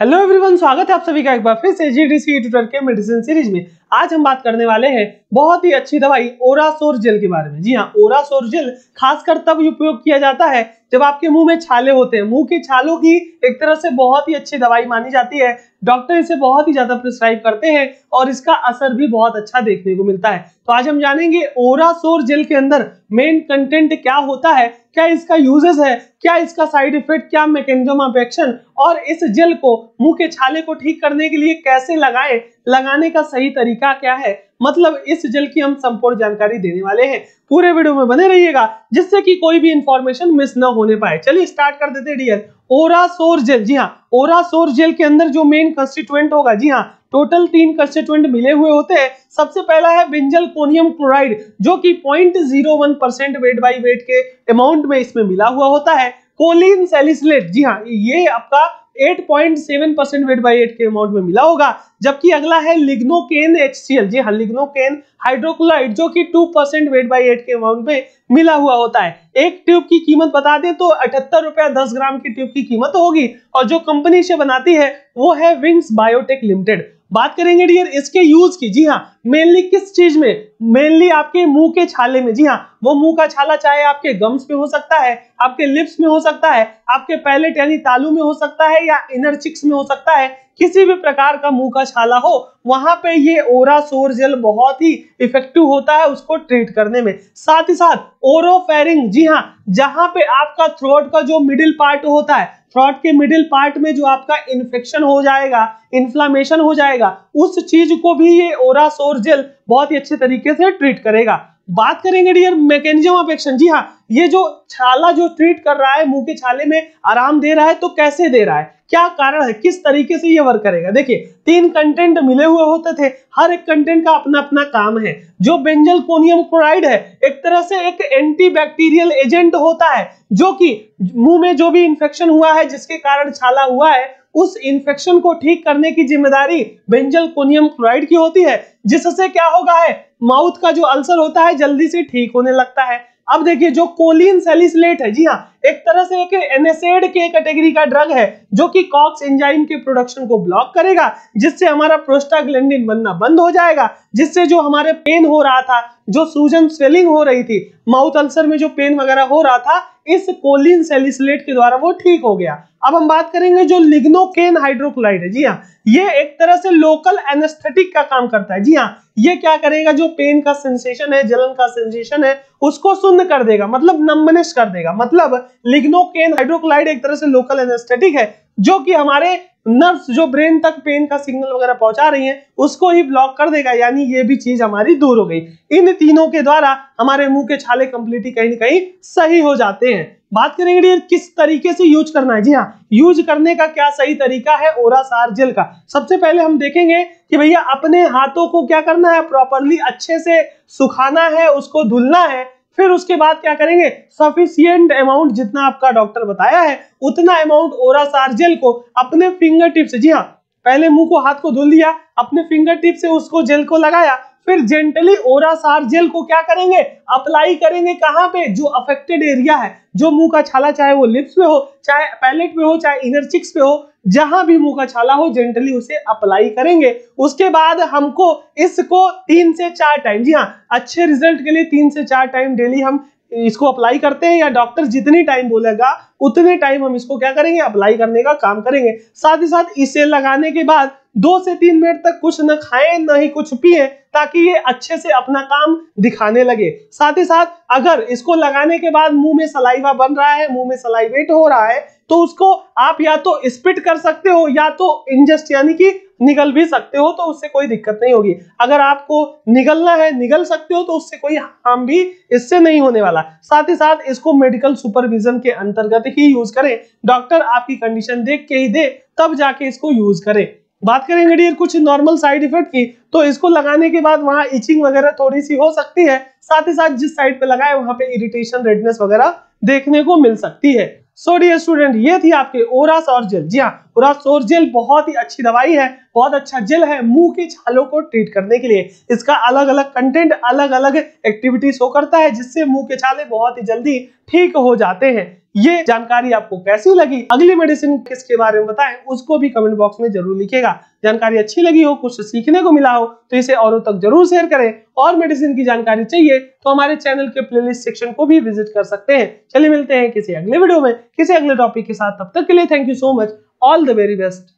hello everyone स्वागत है आप सभी का एक बार फिर से जीडीसी ट्यूटर के मेडिसिन सीरीज में आज हम बात करने वाले हैं बहुत ही अच्छी दवाई ओरासोर जेल के बारे में जी हाँ ओरासोर जेल खासकर तब उपयोग किया जाता है जब आपके मुंह में छाले होते हैं मुंह के छालों की एक तरह से बहुत ही अच्छी दवाई मानी जाती है डॉक्टर इसे बहुत ही ज्यादा प्रिस्क्राइब करते हैं और इसका असर भी बहुत अच्छा देखने को मिलता है तो आज हम जानेंगे ओरा सोर जेल के अंदर मेन कंटेंट क्या होता है क्या इसका यूजेस है क्या इसका साइड इफेक्ट क्या मैकेजम ऑफ एक्शन और इस जेल को मुंह के छाले को ठीक करने के लिए कैसे लगाए लगाने का सही तरीका क्या है मतलब इस जल की हम संपूर्ण जानकारी देने वाले हैं पूरे वीडियो में बने रहिएगा जिससे कि कोई भी इंफॉर्मेशन मिस ना होने पाए चलिए स्टार्ट कर देते डियर ओरा सोर जेल जी हाँ ओरा सोर जेल के अंदर जो मेन कंस्टिट्यूएंट होगा जी हाँ टोटल तीन कंस्टिट्यूएंट मिले हुए होते हैं सबसे पहला है बिंजल कोनियम क्लोराइड जो कि 0.01 परसेंट वेट बाई वेट के अमाउंट में इसमें मिला हुआ होता है कोलिन सेलिसलेट जी हाँ ये आपका 8.7 परसेंट वेट बाई एट के अमाउंट में मिला होगा जबकि अगला है लिग्नोकेन एचसीएल जी हाँ लिग्नोकेन हाइड्रोक्लोराइड जो कि 2 परसेंट वेट बाई एट के अमाउंट में मिला हुआ होता है एक ट्यूब की कीमत बता दें तो अठहत्तर रुपया दस ग्राम की ट्यूब की कीमत होगी और जो कंपनी इसे बनाती है वो है विंग्स बायोटेक लिमिटेड बात करेंगे डियर इसके यूज की जी हाँ मेनली किस चीज में मेनली आपके मुंह के छाले में जी हाँ वो मुंह का छाला चाहे आपके गम्स पे हो सकता है आपके लिप्स में हो सकता है आपके पैलेट यानी तालू में हो सकता है या इनर चिक्स में हो सकता है किसी भी प्रकार का मुंह का छाला हो वहां पे ये ओरा सोर जेल बहुत ही इफेक्टिव होता है उसको ट्रीट करने में साथ ही साथ ओरोफेरिंग जी हाँ जहां पे आपका थ्रोट का जो मिडिल पार्ट होता है थ्रॉट के मिडिल पार्ट में जो आपका इन्फेक्शन हो जाएगा इन्फ्लामेशन हो जाएगा उस चीज को भी ये ओरा सोर और जेल बहुत ही अच्छे तरीके से ट्रीट करेगा बात करेंगे डियर मैकेनिज्म ऑफ एक्शन जी हाँ ये जो छाला जो ट्रीट कर रहा है मुंह के छाले में आराम दे रहा है तो कैसे दे रहा है क्या कारण है किस तरीके से ये वर्क करेगा देखिए तीन कंटेंट मिले हुए होते थे हर एक कंटेंट का अपना अपना काम है जो बेंजल कोनियम क्लोराइड है एक तरह से एक एंटी बैक्टीरियल एजेंट होता है जो कि मुंह में जो भी इंफेक्शन हुआ है जिसके कारण छाला हुआ है उस इंफेक्शन को ठीक करने की जिम्मेदारी बेंजल कोनियम क्लोराइड की होती है जिससे क्या होगा है माउथ का जो अल्सर होता है जल्दी से ठीक होने लगता है अब देखिए जो कोलिन सेलिसलेट है जी हाँ एक तरह से एक एनेसेड के कैटेगरी का ड्रग है जो कि कॉक्स एंजाइम के प्रोडक्शन को ब्लॉक करेगा जिससे हमारा प्रोस्टाग्लैंडिन बनना बंद हो जाएगा जिससे जो हमारे पेन हो रहा था जो सूजन स्वेलिंग हो रही थी माउथ अल्सर में जो पेन वगैरह हो रहा था इस कोलिन सेलिसलेट के द्वारा वो ठीक हो गया अब हम बात करेंगे जो लिग्नोकेन हाइड्रोक्लाइड है जी हाँ ये एक तरह से लोकल एनेस्थेटिक का काम करता है जी हाँ ये क्या करेगा जो पेन का सेंसेशन है जलन का सेंसेशन है उसको सुन्न कर देगा मतलब नम्बनेस कर देगा मतलब लिग्नोकेन हाइड्रोक्लाइड एक तरह से लोकल एनेस्थेटिक है जो कि हमारे नर्व्स जो ब्रेन तक पेन का सिग्नल वगैरह पहुंचा रही है उसको ही ब्लॉक कर देगा यानी ये भी चीज हमारी दूर हो गई इन तीनों के द्वारा हमारे मुंह के छाले कंप्लीटली कहीं ना कहीं सही हो जाते हैं बात करेंगे डियर किस तरीके से यूज करना है जी हाँ यूज करने का क्या सही तरीका है ओरा सार जेल का सबसे पहले हम देखेंगे कि भैया अपने हाथों को क्या करना है प्रॉपरली अच्छे से सुखाना है उसको धुलना है फिर उसके बाद क्या करेंगे सफिशियंट अमाउंट जितना आपका डॉक्टर बताया है उतना अमाउंट ओरा जेल को अपने फिंगर टिप से जी हाँ पहले मुंह को हाथ को धुल दिया अपने फिंगर टिप से उसको जेल को लगाया फिर जेंटली ओरासार जेल को क्या करेंगे अप्लाई करेंगे कहां पे जो अफेक्टेड एरिया है जो मुंह का छाला चाहे वो लिप्स पे हो चाहे पैलेट पे हो चाहे इनर चिक्स पे हो जहां भी मुंह का छाला हो जेंटली उसे अप्लाई करेंगे उसके बाद हमको इसको तीन से चार टाइम जी हाँ अच्छे रिजल्ट के लिए तीन से चार टाइम डेली हम इसको अप्लाई करते हैं या डॉक्टर जितनी टाइम बोलेगा उतने टाइम हम इसको क्या करेंगे अप्लाई करने का काम करेंगे साथ ही साथ इसे लगाने के बाद दो से तीन मिनट तक कुछ न खाएं ना ही कुछ पिए ताकि ये अच्छे से अपना काम दिखाने लगे साथ ही साथ अगर इसको लगाने के बाद मुंह में सलाइवा बन रहा है मुंह में सलाइवेट हो रहा है तो उसको आप या तो स्पिट कर सकते हो या तो इंजेस्ट यानी कि निगल भी सकते हो तो उससे कोई दिक्कत नहीं होगी अगर आपको निगलना है निगल सकते हो तो उससे कोई हार्म भी इससे नहीं होने वाला साथ ही साथ इसको मेडिकल सुपरविजन के अंतर्गत ही यूज करें डॉक्टर आपकी कंडीशन देख के ही दे तब जाके इसको यूज करें बात करेंगे डियर कुछ नॉर्मल साइड इफेक्ट की तो इसको लगाने के बाद वहां इचिंग वगैरह थोड़ी सी हो सकती है साथ ही साथ जिस साइड पे लगाए वहां पे इरिटेशन रेडनेस वगैरह देखने को मिल सकती है सो डियर स्टूडेंट ये थी आपके ओरा और जेल जी हाँ ओरास और जेल बहुत ही अच्छी दवाई है बहुत अच्छा जेल है मुंह के छालों को ट्रीट करने के लिए इसका अलग अलग कंटेंट अलग अलग एक्टिविटीज हो करता है जिससे मुंह के छाले बहुत ही जल्दी ठीक हो जाते हैं ये जानकारी आपको कैसी लगी अगली मेडिसिन किसके बारे में बताएं उसको भी कमेंट बॉक्स में जरूर लिखेगा जानकारी अच्छी लगी हो कुछ सीखने को मिला हो तो इसे औरों तक जरूर शेयर करें और मेडिसिन की जानकारी चाहिए तो हमारे चैनल के प्लेलिस्ट सेक्शन को भी विजिट कर सकते हैं चलिए मिलते हैं किसी अगले वीडियो में किसी अगले टॉपिक के साथ तब तक के लिए thank you so much all the very best